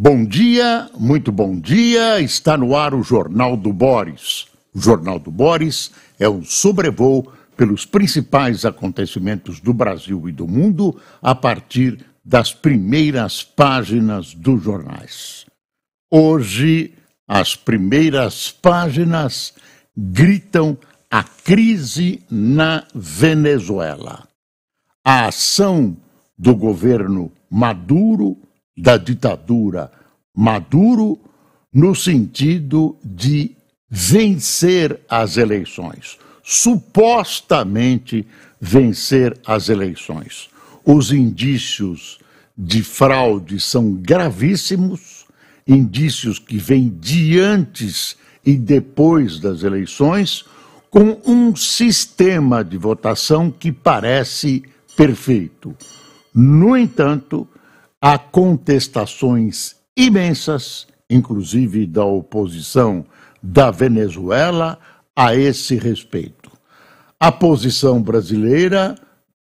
Bom dia, muito bom dia. Está no ar o Jornal do Boris. O Jornal do Boris é um sobrevoo pelos principais acontecimentos do Brasil e do mundo a partir das primeiras páginas dos jornais. Hoje, as primeiras páginas gritam a crise na Venezuela. A ação do governo Maduro da ditadura Maduro no sentido de vencer as eleições, supostamente vencer as eleições. Os indícios de fraude são gravíssimos, indícios que vêm de antes e depois das eleições, com um sistema de votação que parece perfeito. No entanto, há contestações imensas, inclusive da oposição da Venezuela, a esse respeito. A posição brasileira,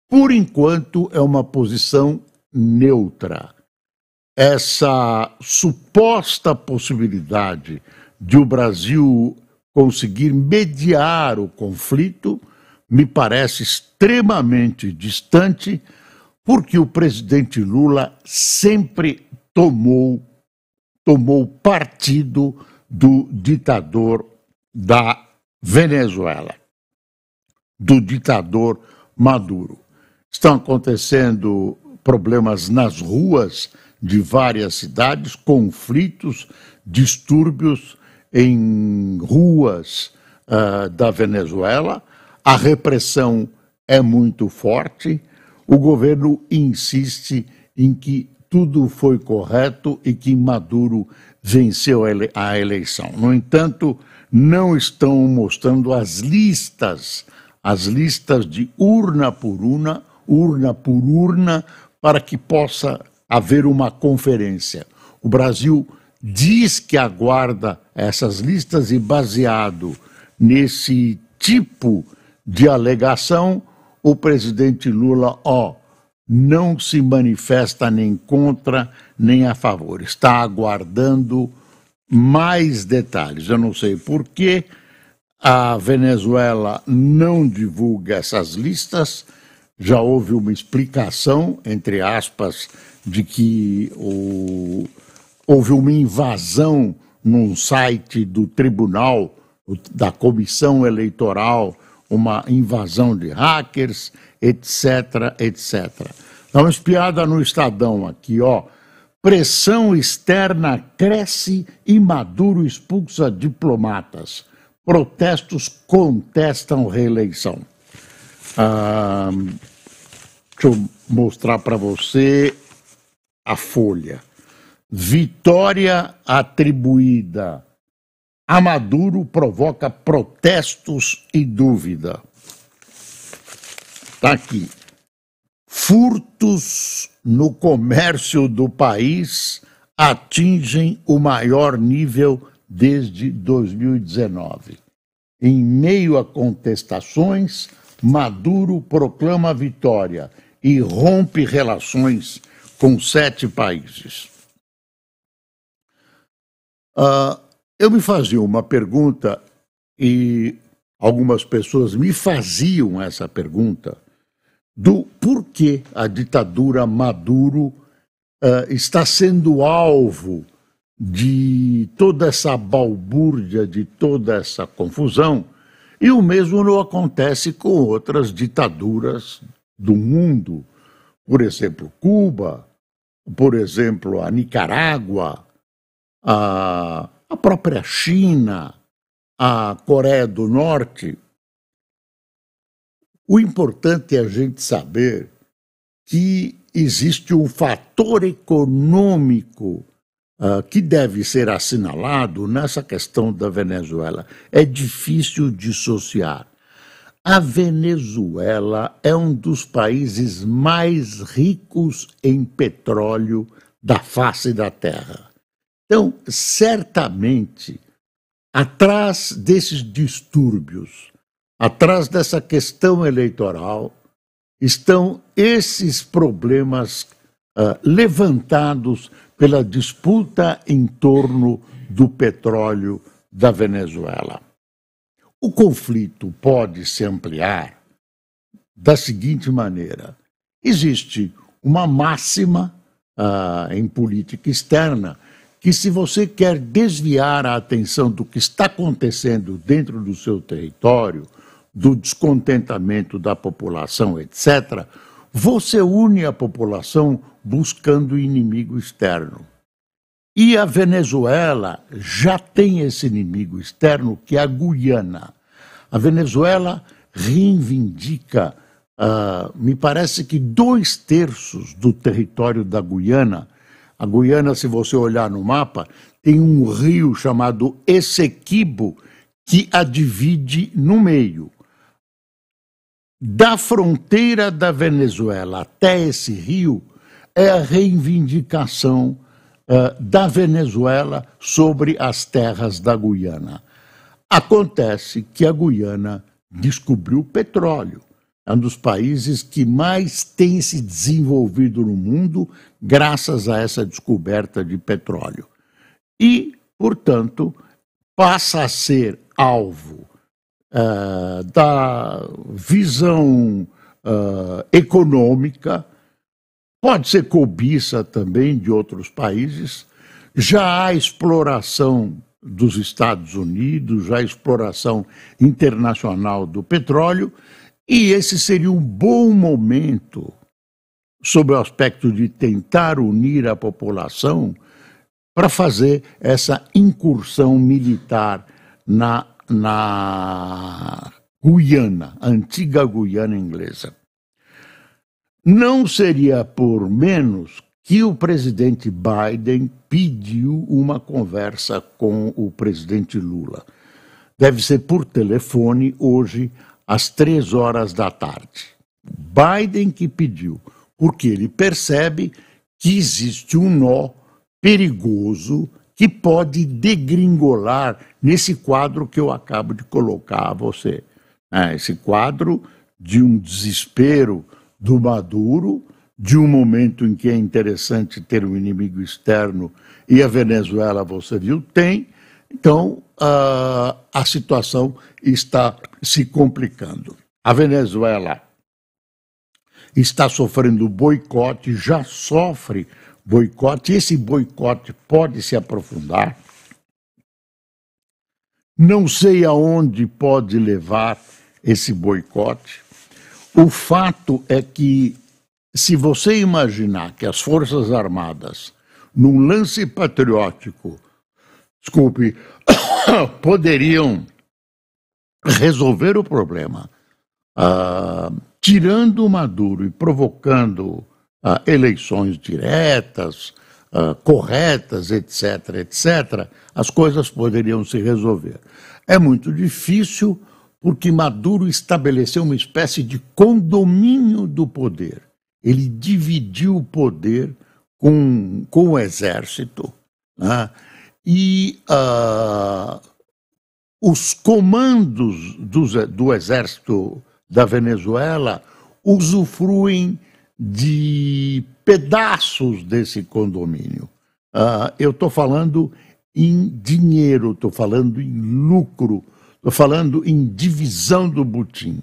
por enquanto, é uma posição neutra. Essa suposta possibilidade de o Brasil conseguir mediar o conflito me parece extremamente distante porque o presidente Lula sempre tomou tomou partido do ditador da Venezuela, do ditador Maduro. Estão acontecendo problemas nas ruas de várias cidades, conflitos, distúrbios em ruas uh, da Venezuela. A repressão é muito forte o governo insiste em que tudo foi correto e que Maduro venceu a eleição. No entanto, não estão mostrando as listas, as listas de urna por urna, urna por urna, para que possa haver uma conferência. O Brasil diz que aguarda essas listas e baseado nesse tipo de alegação, o presidente Lula, ó, não se manifesta nem contra nem a favor. Está aguardando mais detalhes. Eu não sei por que a Venezuela não divulga essas listas. Já houve uma explicação, entre aspas, de que o... houve uma invasão num site do tribunal, da comissão eleitoral uma invasão de hackers, etc, etc. Dá uma espiada no Estadão aqui, ó. Pressão externa cresce e Maduro expulsa diplomatas. Protestos contestam reeleição. Ah, deixa eu mostrar para você a folha. Vitória atribuída Amaduro provoca protestos e dúvida. Está aqui. Furtos no comércio do país atingem o maior nível desde 2019. Em meio a contestações, Maduro proclama vitória e rompe relações com sete países. Uh, eu me fazia uma pergunta e algumas pessoas me faziam essa pergunta do porquê a ditadura Maduro uh, está sendo alvo de toda essa balbúrdia, de toda essa confusão, e o mesmo não acontece com outras ditaduras do mundo, por exemplo, Cuba, por exemplo, a Nicarágua, a a própria China, a Coreia do Norte. O importante é a gente saber que existe um fator econômico uh, que deve ser assinalado nessa questão da Venezuela. É difícil dissociar. A Venezuela é um dos países mais ricos em petróleo da face da Terra. Então, certamente, atrás desses distúrbios, atrás dessa questão eleitoral, estão esses problemas uh, levantados pela disputa em torno do petróleo da Venezuela. O conflito pode se ampliar da seguinte maneira: existe uma máxima uh, em política externa que se você quer desviar a atenção do que está acontecendo dentro do seu território, do descontentamento da população, etc., você une a população buscando inimigo externo. E a Venezuela já tem esse inimigo externo, que é a Guiana. A Venezuela reivindica, uh, me parece que dois terços do território da Guiana a Guiana, se você olhar no mapa, tem um rio chamado Essequibo que a divide no meio. Da fronteira da Venezuela até esse rio é a reivindicação uh, da Venezuela sobre as terras da Guiana. Acontece que a Guiana descobriu petróleo é um dos países que mais tem se desenvolvido no mundo graças a essa descoberta de petróleo. E, portanto, passa a ser alvo uh, da visão uh, econômica, pode ser cobiça também de outros países, já há exploração dos Estados Unidos, já há exploração internacional do petróleo e esse seria um bom momento, sobre o aspecto de tentar unir a população, para fazer essa incursão militar na, na Guiana, antiga Guiana inglesa. Não seria por menos que o presidente Biden pediu uma conversa com o presidente Lula. Deve ser por telefone hoje às três horas da tarde. Biden que pediu, porque ele percebe que existe um nó perigoso que pode degringolar nesse quadro que eu acabo de colocar a você. É, esse quadro de um desespero do Maduro, de um momento em que é interessante ter um inimigo externo, e a Venezuela, você viu, tem, então, a, a situação está se complicando. A Venezuela está sofrendo boicote, já sofre boicote, esse boicote pode se aprofundar. Não sei aonde pode levar esse boicote. O fato é que, se você imaginar que as Forças Armadas, num lance patriótico, desculpe, poderiam resolver o problema ah, tirando Maduro e provocando ah, eleições diretas, ah, corretas, etc., etc., as coisas poderiam se resolver. É muito difícil porque Maduro estabeleceu uma espécie de condomínio do poder. Ele dividiu o poder com, com o exército. Né? e uh, os comandos do, do exército da Venezuela usufruem de pedaços desse condomínio. Uh, eu estou falando em dinheiro, estou falando em lucro, estou falando em divisão do butim.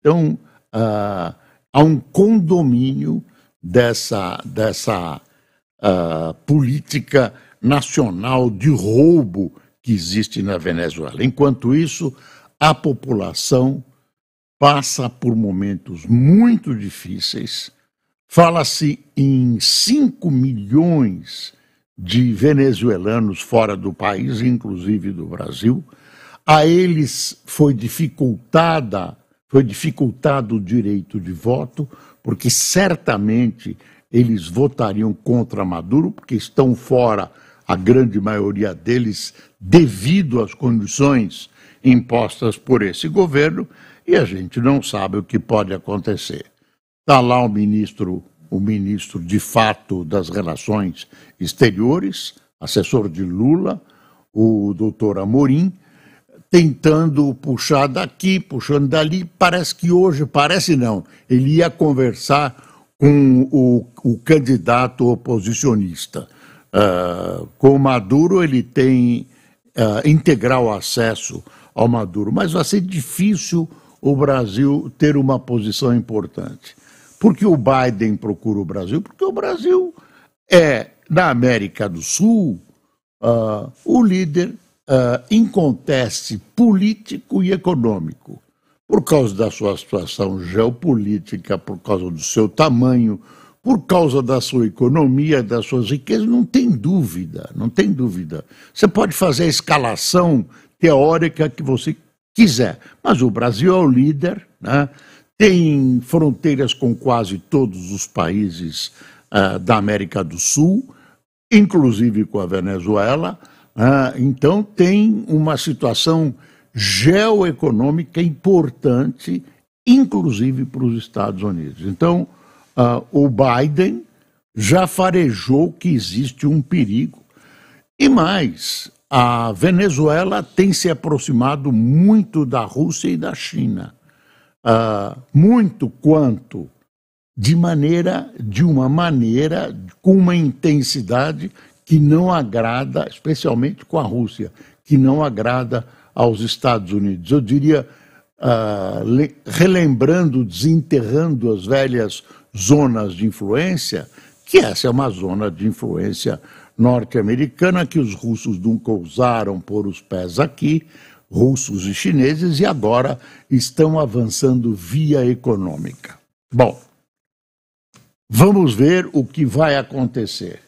Então, uh, há um condomínio dessa, dessa uh, política nacional de roubo que existe na Venezuela. Enquanto isso, a população passa por momentos muito difíceis. Fala-se em 5 milhões de venezuelanos fora do país, inclusive do Brasil. A eles foi dificultada, foi dificultado o direito de voto, porque certamente eles votariam contra Maduro, porque estão fora a grande maioria deles, devido às condições impostas por esse governo, e a gente não sabe o que pode acontecer. Está lá o ministro, o ministro de fato das Relações Exteriores, assessor de Lula, o doutor Amorim, tentando puxar daqui, puxando dali. Parece que hoje, parece não, ele ia conversar com o, o candidato oposicionista. Uh, com o Maduro, ele tem uh, integral acesso ao Maduro, mas vai ser difícil o Brasil ter uma posição importante. Por que o Biden procura o Brasil? Porque o Brasil é, na América do Sul, uh, o líder uh, ah, conteste político e econômico. Por causa da sua situação geopolítica, por causa do seu tamanho, por causa da sua economia, das suas riquezas, não tem dúvida, não tem dúvida. Você pode fazer a escalação teórica que você quiser, mas o Brasil é o líder, né? tem fronteiras com quase todos os países uh, da América do Sul, inclusive com a Venezuela, uh, então tem uma situação geoeconômica importante, inclusive para os Estados Unidos. Então, uh, o Biden já farejou que existe um perigo. E mais, a Venezuela tem se aproximado muito da Rússia e da China. Uh, muito quanto de maneira de uma maneira com uma intensidade que não agrada, especialmente com a Rússia, que não agrada aos Estados Unidos. Eu diria ah, relembrando, desenterrando as velhas zonas de influência, que essa é uma zona de influência norte-americana que os russos nunca ousaram pôr os pés aqui, russos e chineses, e agora estão avançando via econômica. Bom, vamos ver o que vai acontecer.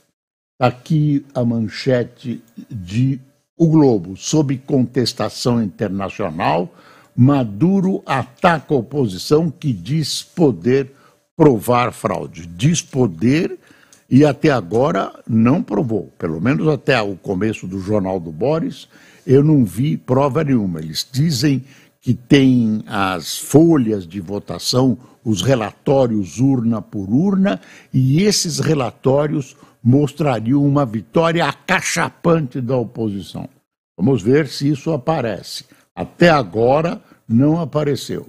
Aqui a manchete de O Globo, sob contestação internacional, Maduro ataca a oposição que diz poder provar fraude. Diz poder e até agora não provou. Pelo menos até o começo do jornal do Boris, eu não vi prova nenhuma. Eles dizem que tem as folhas de votação, os relatórios urna por urna, e esses relatórios mostrariam uma vitória acachapante da oposição. Vamos ver se isso aparece. Até agora não apareceu.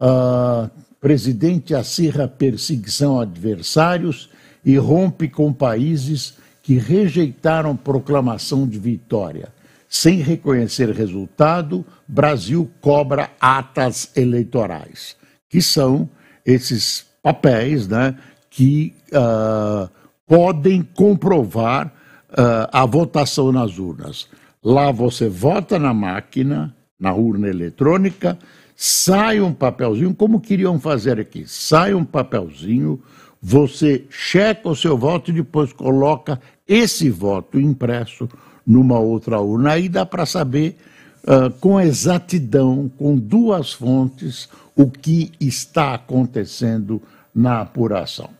Uh, presidente acirra perseguição a adversários e rompe com países que rejeitaram proclamação de vitória. Sem reconhecer resultado, Brasil cobra atas eleitorais, que são esses papéis né, que uh, podem comprovar uh, a votação nas urnas. Lá você vota na máquina, na urna eletrônica, sai um papelzinho, como queriam fazer aqui, sai um papelzinho, você checa o seu voto e depois coloca esse voto impresso numa outra urna. Aí dá para saber uh, com exatidão, com duas fontes, o que está acontecendo na apuração.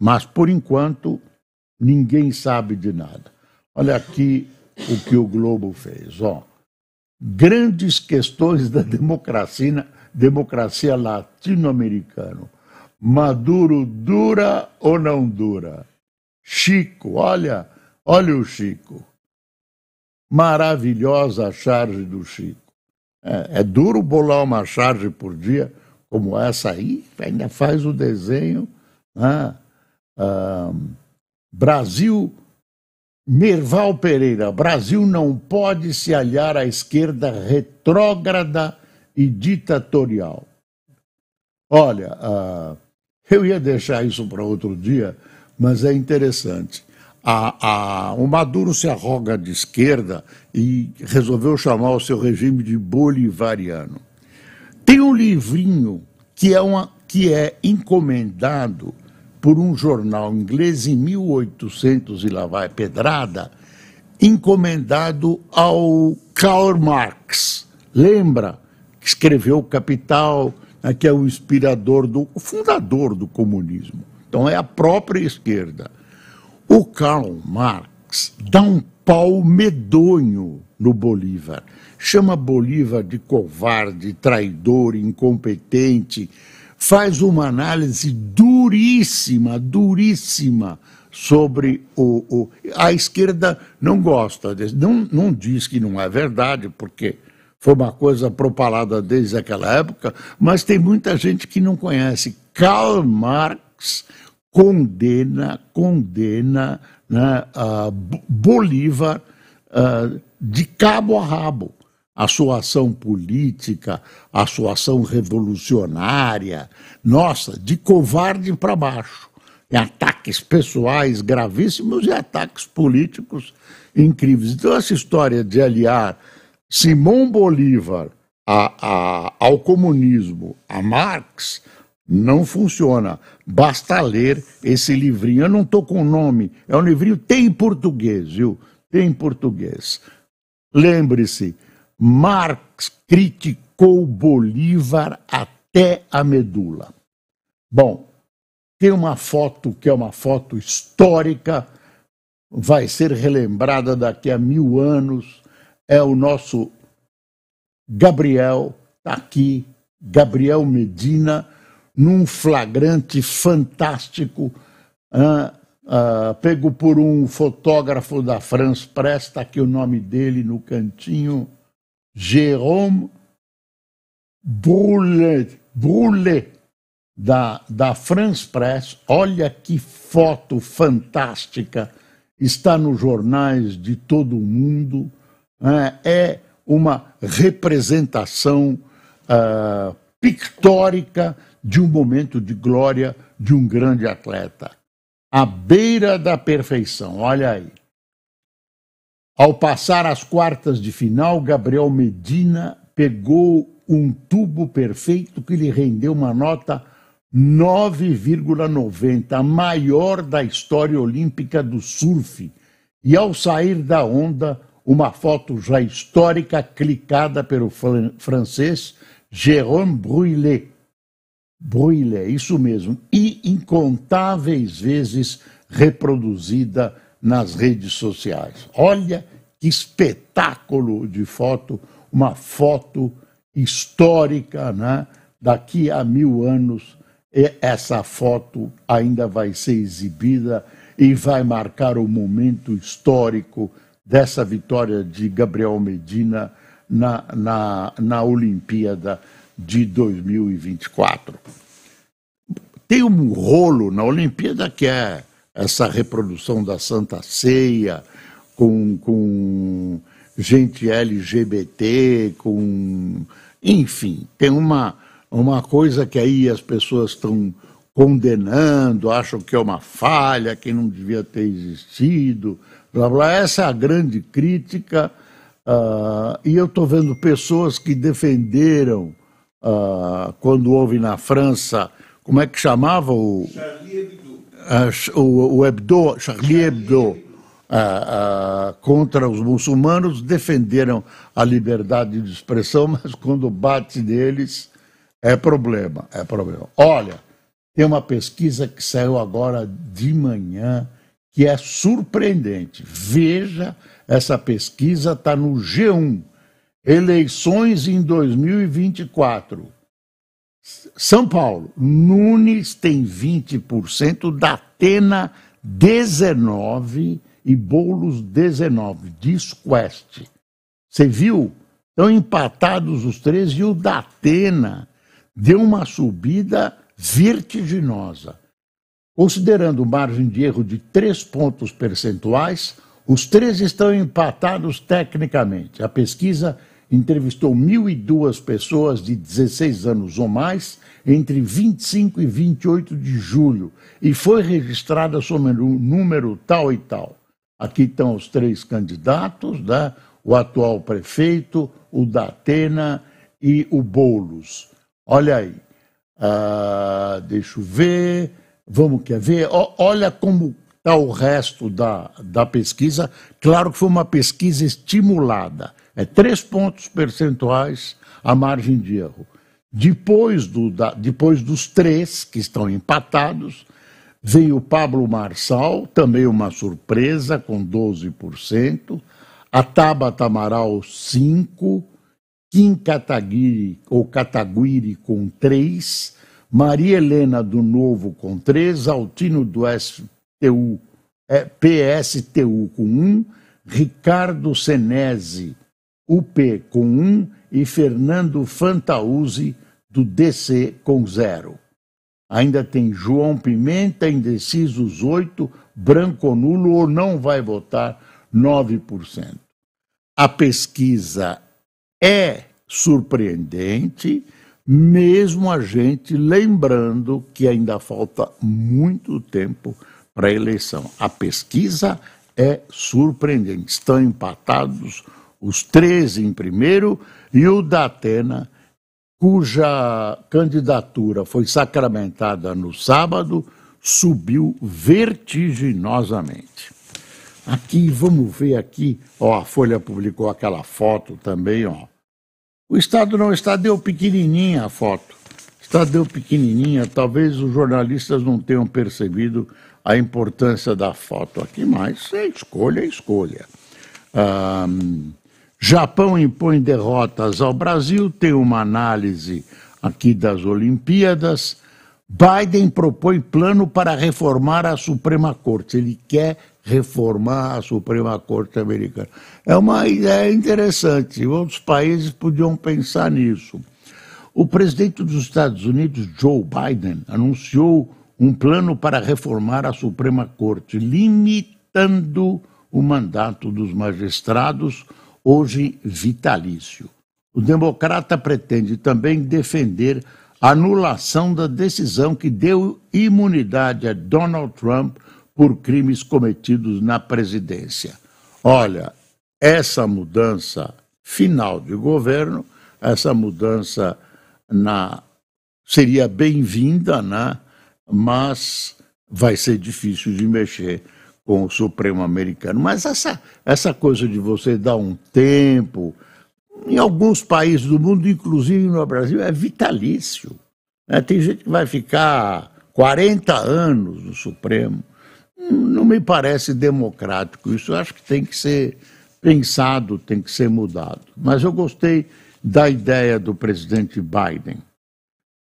Mas, por enquanto, ninguém sabe de nada. Olha aqui o que o Globo fez. Ó grandes questões da democracia, democracia latino-americana. Maduro dura ou não dura? Chico, olha, olha o Chico. Maravilhosa a charge do Chico. É, é duro bolar uma charge por dia como essa aí, ainda faz o desenho. Né? ah, Brasil Mirval Pereira, Brasil não pode se aliar à esquerda retrógrada e ditatorial. Olha, uh, eu ia deixar isso para outro dia, mas é interessante. A, a, o Maduro se arroga de esquerda e resolveu chamar o seu regime de bolivariano. Tem um livrinho que é, uma, que é encomendado por um jornal inglês em 1800 e lá vai pedrada, encomendado ao Karl Marx. Lembra que escreveu Capital, né, que é o inspirador do o fundador do comunismo. Então é a própria esquerda. O Karl Marx dá um pau medonho no Bolívar. Chama Bolívar de covarde, traidor, incompetente, faz uma análise duríssima, duríssima sobre o, o, a esquerda não gosta desse, não não diz que não é verdade porque foi uma coisa propalada desde aquela época, mas tem muita gente que não conhece. Karl Marx condena condena né, Bolívar uh, de cabo a rabo a sua ação política, a sua ação revolucionária. Nossa, de covarde para baixo. Em ataques pessoais gravíssimos e ataques políticos incríveis. Então, essa história de aliar Simão Bolívar a, a, ao comunismo, a Marx, não funciona. Basta ler esse livrinho. Eu não estou com o nome. É um livrinho, tem em português, viu? Tem em português. Lembre-se, Marx criticou Bolívar até a medula. Bom, tem uma foto que é uma foto histórica, vai ser relembrada daqui a mil anos. É o nosso Gabriel, está aqui, Gabriel Medina, num flagrante fantástico, ah, pego por um fotógrafo da France Presse, está aqui o nome dele no cantinho. Jérôme Boulet, da, da France Press. Olha que foto fantástica! Está nos jornais de todo o mundo. Né? É uma representação uh, pictórica de um momento de glória de um grande atleta. À beira da perfeição, olha aí. Ao passar às quartas de final, Gabriel Medina pegou um tubo perfeito que lhe rendeu uma nota 9,90, a maior da história olímpica do surf. E ao sair da onda, uma foto já histórica clicada pelo francês Jérôme Brulé. Brulé, isso mesmo. E incontáveis vezes reproduzida nas redes sociais. Olha que espetáculo de foto, uma foto histórica, né? Daqui a mil anos, essa foto ainda vai ser exibida e vai marcar o momento histórico dessa vitória de Gabriel Medina na, na, na Olimpíada de 2024. Tem um rolo na Olimpíada que é essa reprodução da Santa Ceia, com, com gente LGBT, com. Enfim, tem uma, uma coisa que aí as pessoas estão condenando, acham que é uma falha, que não devia ter existido, blá blá. Essa é a grande crítica. Uh, e eu estou vendo pessoas que defenderam, uh, quando houve na França, como é que chamava o. Charlie o Hebdo, Charlie Hebdo, contra os muçulmanos defenderam a liberdade de expressão, mas quando bate neles é problema, é problema. Olha, tem uma pesquisa que saiu agora de manhã que é surpreendente. Veja, essa pesquisa está no G1, eleições em 2024. São Paulo, Nunes tem 20%, Datena 19% e Boulos 19%, Quest. Você viu? Estão empatados os três e o Datena deu uma subida vertiginosa. Considerando margem de erro de três pontos percentuais, os três estão empatados tecnicamente. A pesquisa entrevistou 1.002 pessoas de 16 anos ou mais entre 25 e 28 de julho e foi registrada somente o número tal e tal. Aqui estão os três candidatos, né? o atual prefeito, o da Atena e o Boulos. Olha aí, ah, deixa eu ver, vamos, quer ver? O, olha como está o resto da, da pesquisa. Claro que foi uma pesquisa estimulada é três pontos percentuais a margem de erro. Depois, do, da, depois dos três que estão empatados, vem o Pablo Marçal, também uma surpresa, com 12%, a Tabata Amaral, 5%, Kim Kataguiri, ou Kataguiri com 3%, Maria Helena do Novo com 3%, Altino do STU, é, PSTU com 1%, Ricardo Senese UP com 1 um, e Fernando Fantauzzi, do DC, com 0. Ainda tem João Pimenta, indecisos 8, branco nulo ou não vai votar 9%. A pesquisa é surpreendente, mesmo a gente lembrando que ainda falta muito tempo para a eleição. A pesquisa é surpreendente. Estão empatados os 13 em primeiro, e o da Atena, cuja candidatura foi sacramentada no sábado, subiu vertiginosamente. Aqui, vamos ver aqui, ó, a Folha publicou aquela foto também, ó. O Estado não, o Estado deu pequenininha a foto. O Estado deu pequenininha, talvez os jornalistas não tenham percebido a importância da foto aqui, mas é escolha, é escolha. Japão impõe derrotas ao Brasil, tem uma análise aqui das Olimpíadas. Biden propõe plano para reformar a Suprema Corte. Ele quer reformar a Suprema Corte Americana. É uma ideia interessante. Outros países podiam pensar nisso. O presidente dos Estados Unidos, Joe Biden, anunciou um plano para reformar a Suprema Corte, limitando o mandato dos magistrados, hoje vitalício. O democrata pretende também defender a anulação da decisão que deu imunidade a Donald Trump por crimes cometidos na presidência. Olha, essa mudança final de governo, essa mudança na seria bem-vinda, né? mas vai ser difícil de mexer com o Supremo americano. Mas essa, essa coisa de você dar um tempo, em alguns países do mundo, inclusive no Brasil, é vitalício. É, tem gente que vai ficar 40 anos no Supremo. Não me parece democrático isso. Eu acho que tem que ser pensado, tem que ser mudado. Mas eu gostei da ideia do presidente Biden.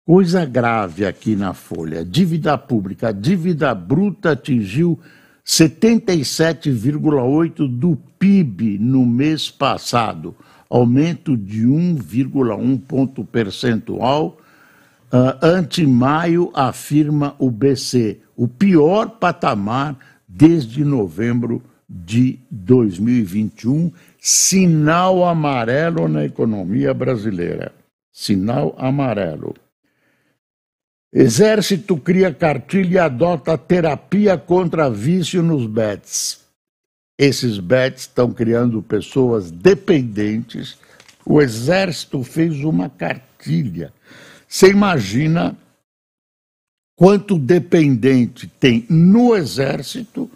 Coisa grave aqui na Folha: dívida pública, dívida bruta atingiu 77,8% do PIB no mês passado, aumento de 1,1 ponto percentual. Uh, ah, ante maio, afirma o BC, o pior patamar desde novembro de 2021, sinal amarelo na economia brasileira. Sinal amarelo. Exército cria cartilha e adota terapia contra vício nos bets. Esses bets estão criando pessoas dependentes. O Exército fez uma cartilha. Você imagina quanto dependente tem no Exército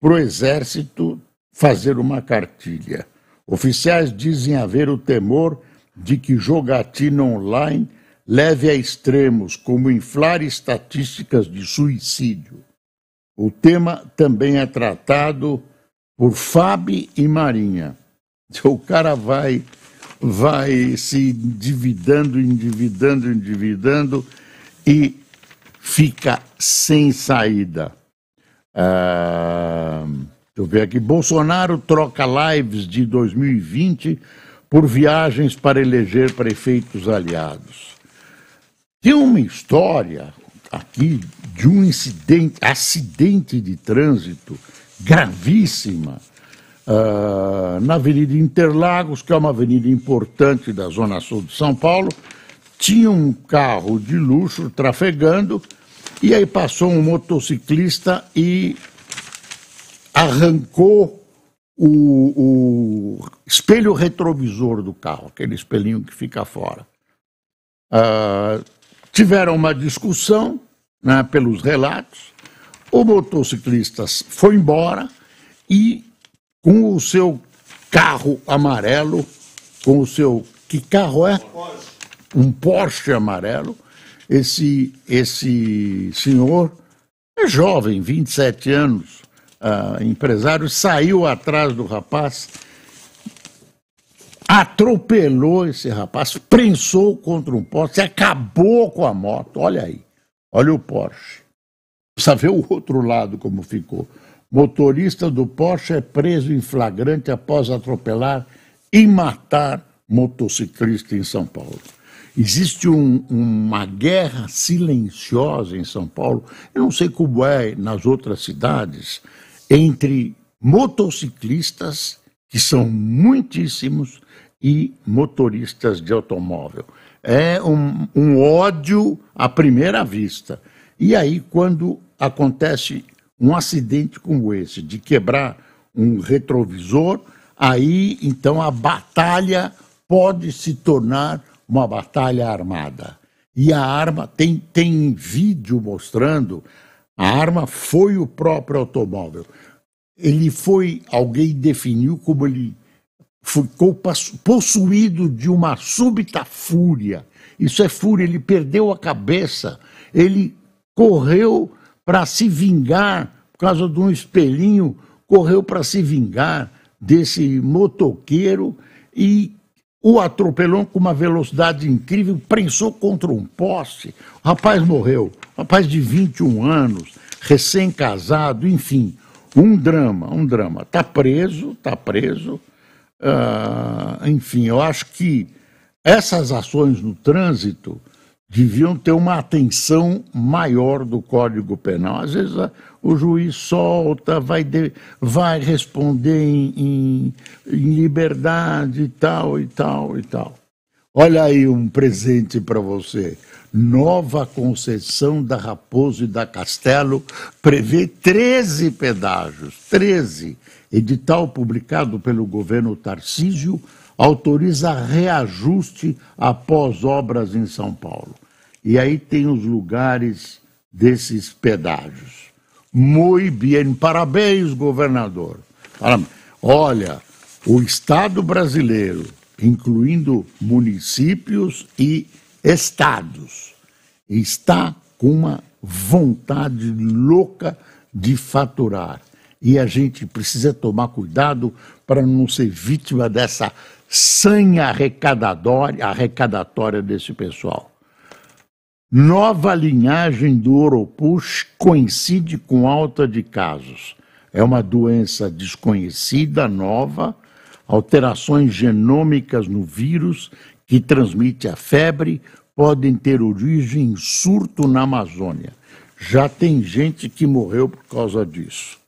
para o Exército fazer uma cartilha. Oficiais dizem haver o temor de que jogatina online leve a extremos, como inflar estatísticas de suicídio. O tema também é tratado por Fábio e Marinha. Então, o cara vai, vai se endividando, endividando, endividando e fica sem saída. Ah, eu ver aqui. Bolsonaro troca lives de 2020 por viagens para eleger prefeitos aliados. Tem uma história aqui de um incidente, acidente de trânsito gravíssima uh, na Avenida Interlagos, que é uma avenida importante da Zona Sul de São Paulo. Tinha um carro de luxo trafegando e aí passou um motociclista e arrancou o, o espelho retrovisor do carro, aquele espelhinho que fica fora. Uh, tiveram uma discussão, né, pelos relatos, o motociclista foi embora e com o seu carro amarelo, com o seu que carro é? Um Porsche amarelo. Esse esse senhor é jovem, 27 anos, uh, empresário, saiu atrás do rapaz atropelou esse rapaz, prensou contra um poste, acabou com a moto. Olha aí, olha o Porsche. Precisa ver o outro lado como ficou. Motorista do Porsche é preso em flagrante após atropelar e matar motociclista em São Paulo. Existe um, uma guerra silenciosa em São Paulo, eu não sei como é nas outras cidades, entre motociclistas, que são muitíssimos, e motoristas de automóvel. É um, um ódio à primeira vista. E aí, quando acontece um acidente como esse, de quebrar um retrovisor, aí então a batalha pode se tornar uma batalha armada. E a arma, tem, tem vídeo mostrando, a arma foi o próprio automóvel. Ele foi, alguém definiu como ele ficou possuído de uma súbita fúria. Isso é fúria, ele perdeu a cabeça, ele correu para se vingar, por causa de um espelhinho, correu para se vingar desse motoqueiro e o atropelou com uma velocidade incrível, prensou contra um poste. O rapaz morreu, rapaz de 21 anos, recém-casado, enfim, um drama, um drama. Está preso, está preso Uh, enfim, eu acho que essas ações no trânsito deviam ter uma atenção maior do Código Penal. Às vezes a, ah, o juiz solta, vai, de, vai responder em, em, em liberdade e tal, e tal, e tal. Olha aí um presente para você. Nova concessão da Raposo e da Castelo prevê 13 pedágios, 13 Edital publicado pelo governo Tarcísio autoriza reajuste após obras em São Paulo. E aí tem os lugares desses pedágios. Muito bem, parabéns, governador. Olha, o Estado brasileiro, incluindo municípios e estados, está com uma vontade louca de faturar e a gente precisa tomar cuidado para não ser vítima dessa sanha arrecadatória, arrecadatória desse pessoal. Nova linhagem do Oropus coincide com alta de casos. É uma doença desconhecida, nova, alterações genômicas no vírus que transmite a febre podem ter origem em surto na Amazônia. Já tem gente que morreu por causa disso.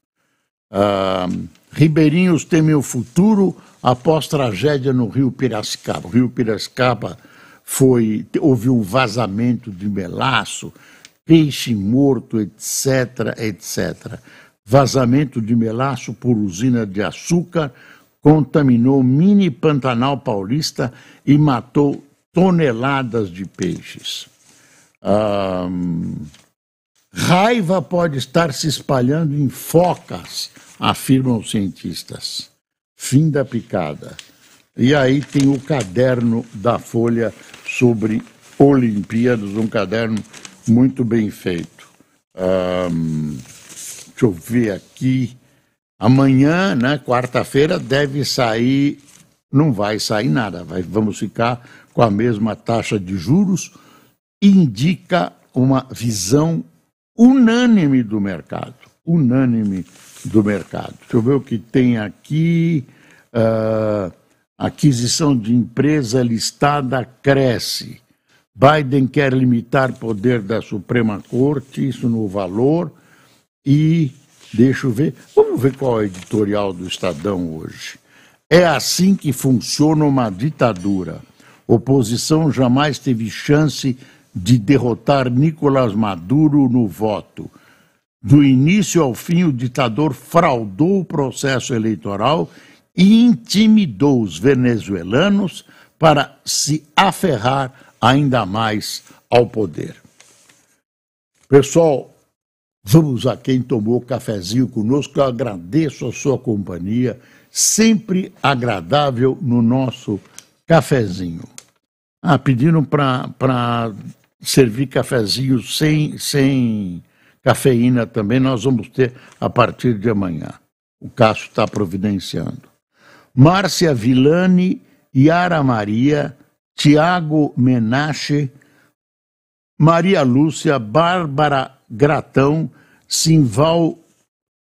Ah, Ribeirinhos temem o futuro após tragédia no Rio Piracicaba. O Rio Piracicaba foi, houve um vazamento de melaço, peixe morto, etc, etc. Vazamento de melaço por usina de açúcar contaminou mini Pantanal paulista e matou toneladas de peixes. Ah, raiva pode estar se espalhando em focas afirmam os cientistas. Fim da picada. E aí tem o caderno da Folha sobre Olimpíadas, um caderno muito bem feito. Um, deixa eu ver aqui. Amanhã, né, quarta-feira, deve sair. Não vai sair nada, vai, vamos ficar com a mesma taxa de juros. Indica uma visão unânime do mercado. Unânime do mercado. Deixa eu ver o que tem aqui. Uh, aquisição de empresa listada cresce. Biden quer limitar poder da Suprema Corte, isso no valor. E, deixa eu ver, vamos ver qual é o editorial do Estadão hoje. É assim que funciona uma ditadura. Oposição jamais teve chance de derrotar Nicolás Maduro no voto. Do início ao fim, o ditador fraudou o processo eleitoral e intimidou os venezuelanos para se aferrar ainda mais ao poder. Pessoal, vamos a quem tomou cafezinho conosco. Eu agradeço a sua companhia, sempre agradável no nosso cafezinho. Ah, pediram para servir cafezinho sem. sem cafeína também nós vamos ter a partir de amanhã. O Cássio está providenciando. Márcia Vilani Yara Maria, Tiago Menache, Maria Lúcia, Bárbara Gratão, Simval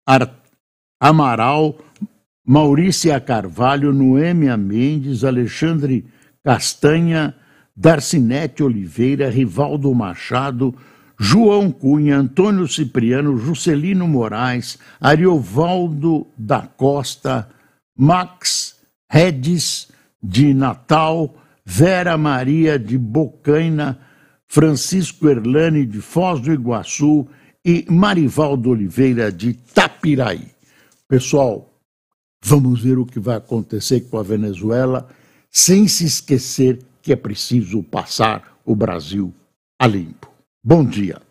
Ar Amaral, Maurícia Carvalho, Noêmia Mendes, Alexandre Castanha, Darcinete Oliveira, Rivaldo Machado, João Cunha, Antônio Cipriano, Juscelino Moraes, Ariovaldo da Costa, Max Redes de Natal, Vera Maria de Bocaina, Francisco Erlane de Foz do Iguaçu e Marivaldo Oliveira de Tapiraí. Pessoal, vamos ver o que vai acontecer com a Venezuela, sem se esquecer que é preciso passar o Brasil a limpo. Bom dia.